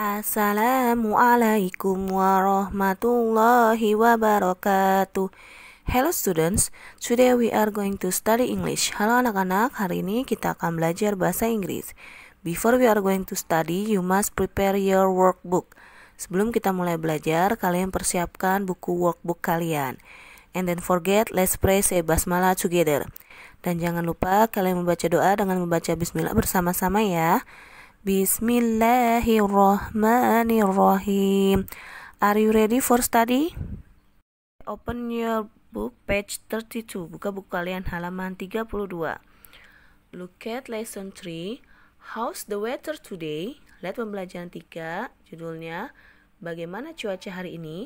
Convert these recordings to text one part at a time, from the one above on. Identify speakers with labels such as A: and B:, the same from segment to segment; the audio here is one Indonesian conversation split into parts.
A: Assalamualaikum warahmatullahi wabarakatuh. Hello students, today we are going to study English. Halo anak-anak, hari ini kita akan belajar bahasa Inggris. Before we are going to study, you must prepare your workbook. Sebelum kita mulai belajar, kalian persiapkan buku workbook kalian. And then forget, let's pray say basmalah together. Dan jangan lupa kalian membaca doa dengan membaca bismillah bersama-sama ya. Bismillahirrahmanirrahim. Are you ready for study? Open your book page 32. Buka buku kalian halaman 32. Look at lesson 3. How's the weather today? Lihat pembelajaran 3, judulnya Bagaimana cuaca hari ini?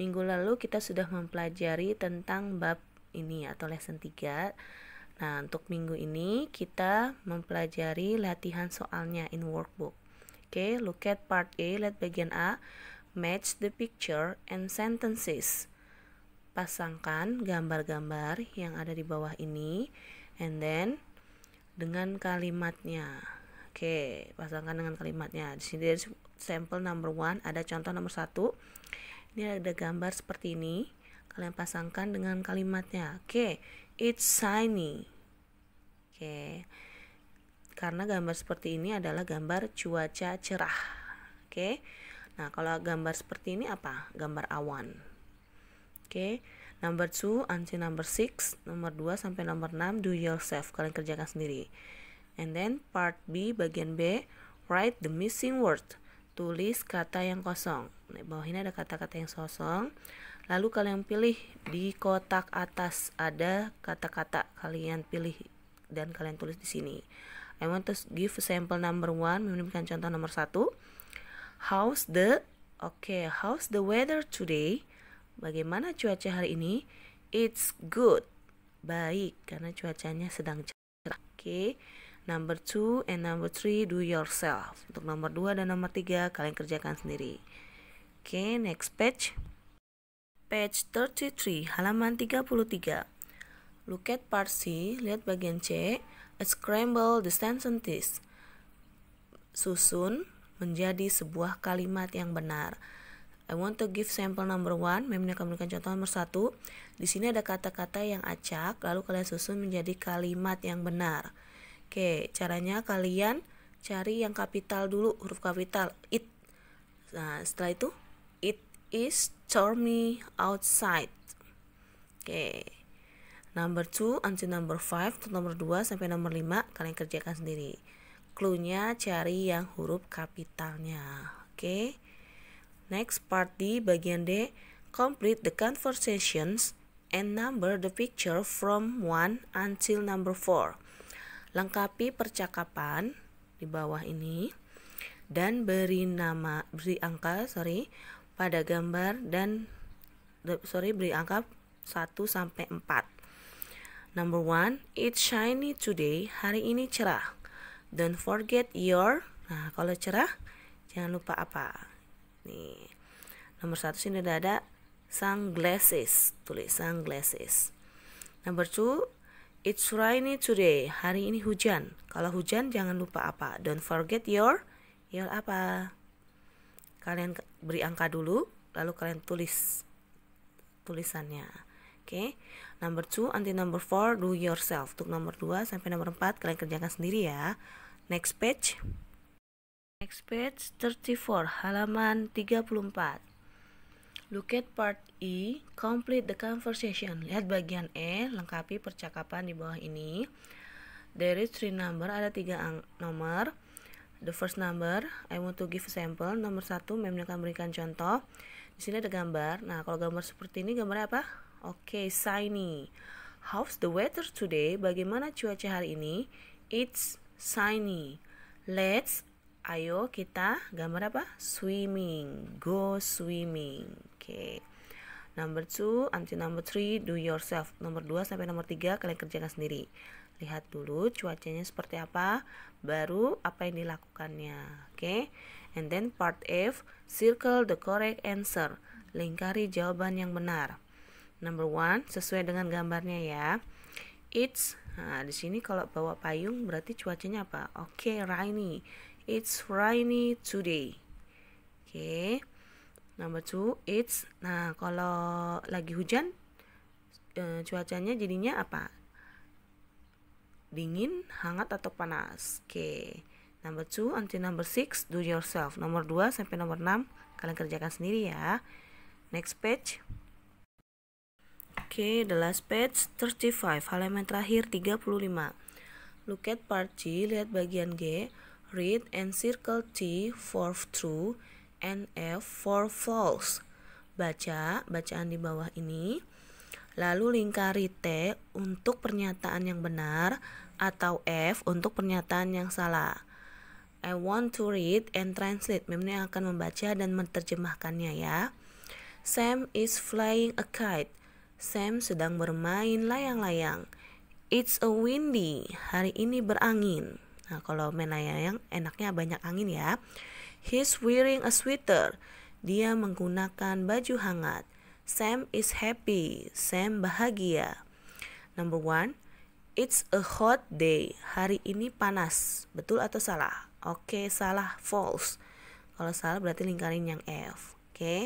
A: Minggu lalu kita sudah mempelajari tentang bab ini atau lesson 3 Nah, untuk minggu ini kita mempelajari latihan soalnya in workbook. Oke, okay, look at part A, lihat bagian A. Match the picture and sentences. Pasangkan gambar-gambar yang ada di bawah ini and then dengan kalimatnya. Oke, okay, pasangkan dengan kalimatnya. Di sini ada sampel number one ada contoh nomor satu. Ini ada gambar seperti ini. Kalian pasangkan dengan kalimatnya. Oke. Okay It's sunny. Oke. Karena gambar seperti ini adalah gambar cuaca cerah. Oke. Nah, kalau gambar seperti ini apa? Gambar awan. Oke. Number 2 answer number 6, nomor 2 sampai nomor 6 do yourself, kalian kerjakan sendiri. And then part B bagian B, write the missing word. Tulis kata yang kosong. Nah, bawah ini ada kata-kata yang kosong. Lalu kalian pilih di kotak atas ada kata-kata kalian pilih dan kalian tulis di sini. I want to give sample number one, memberikan contoh nomor satu. How's the Oke, okay, how's the weather today? Bagaimana cuaca hari ini? It's good. Baik, karena cuacanya sedang cerah. Oke. Okay. Number two and number three do yourself. Untuk nomor dua dan nomor tiga kalian kerjakan sendiri. Oke, okay, next page page 33, halaman 33. Look at part C, lihat bagian C. Scramble the sentences. Susun menjadi sebuah kalimat yang benar. I want to give sample number one. Mem akan memberikan contoh nomor satu. Di sini ada kata-kata yang acak, lalu kalian susun menjadi kalimat yang benar. Oke, caranya kalian cari yang kapital dulu, huruf kapital, it. Nah, setelah itu is stormy outside. Oke. Okay. Number 2 until number 5 untuk nomor 2 sampai nomor 5 kalian kerjakan sendiri. Clue-nya cari yang huruf kapitalnya. Oke. Okay. Next part di bagian D complete the conversations and number the picture from 1 until number 4. Lengkapi percakapan di bawah ini dan beri nama beri angka sorry pada gambar dan sorry beri angka 1 sampai 4. Number one, it's shiny today. Hari ini cerah. Don't forget your. Nah, kalau cerah, jangan lupa apa? Nih. Nomor satu sini udah ada sunglasses. Tulis sunglasses. Number two, it's rainy today. Hari ini hujan. Kalau hujan, jangan lupa apa? Don't forget your. Your apa? Kalian beri angka dulu lalu kalian tulis tulisannya oke okay. number two until number four do yourself untuk nomor 2 sampai nomor 4 kalian kerjakan sendiri ya next page next page 34 halaman 34 look at part E complete the conversation lihat bagian E lengkapi percakapan di bawah ini there is three number ada tiga nomor the first number I want to give sample nomor satu mem akan memberikan contoh di sini ada gambar nah kalau gambar seperti ini gambar apa oke okay, sunny. how's the weather today bagaimana cuaca hari ini it's sunny. let's ayo kita gambar apa swimming go swimming oke okay. Number two, until number three. do yourself. Nomor dua sampai nomor tiga, kalian kerjakan sendiri lihat dulu cuacanya seperti apa baru apa yang dilakukannya oke okay? and then part F circle the correct answer lingkari jawaban yang benar number one sesuai dengan gambarnya ya it's nah di sini kalau bawa payung berarti cuacanya apa oke okay, rainy it's rainy today oke okay. number two it's nah kalau lagi hujan eh, cuacanya jadinya apa dingin, hangat atau panas. Oke. Okay. Number 2 until number 6 do yourself. Nomor 2 sampai nomor 6 kalian kerjakan sendiri ya. Next page. Oke, okay, the last page 35, halaman terakhir 35. Look at part G, lihat bagian G. Read and circle T for true and F for false. Baca bacaan di bawah ini Lalu lingkari T untuk pernyataan yang benar atau F untuk pernyataan yang salah. I want to read and translate. Memnya akan membaca dan menerjemahkannya ya. Sam is flying a kite. Sam sedang bermain layang-layang. It's a windy. Hari ini berangin. Nah, kalau main layang enaknya banyak angin ya. He's wearing a sweater. Dia menggunakan baju hangat. Sam is happy. Sam bahagia. Number one, it's a hot day. Hari ini panas. Betul atau salah? Oke, okay, salah. False. Kalau salah berarti lingkarin yang F. Oke. Okay?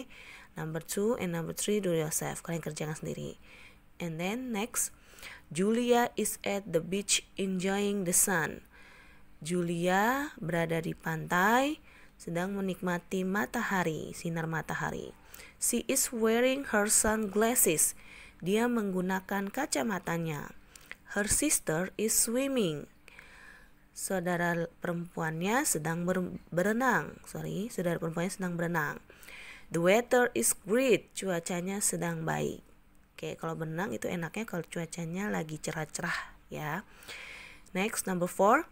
A: Number two and number three do yourself. Kalian kerjakan sendiri. And then next, Julia is at the beach enjoying the sun. Julia berada di pantai sedang menikmati matahari, sinar matahari. She is wearing her sunglasses. Dia menggunakan kacamatanya. Her sister is swimming. Saudara perempuannya sedang ber berenang. Sorry, saudara perempuannya sedang berenang. The weather is great. Cuacanya sedang baik. Oke, kalau berenang itu enaknya kalau cuacanya lagi cerah-cerah ya. Next, number four.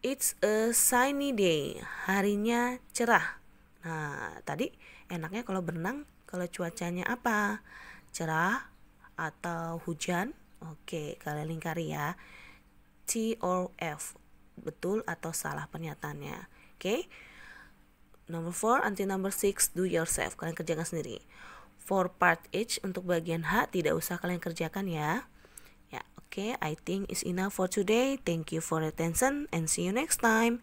A: It's a sunny day. Harinya cerah. Nah, tadi enaknya kalau berenang kalau cuacanya apa cerah atau hujan oke kalian lingkari ya T or F betul atau salah pernyataannya oke number four until number six do yourself kalian kerjakan sendiri for part H untuk bagian H tidak usah kalian kerjakan ya ya oke I think is enough for today thank you for attention and see you next time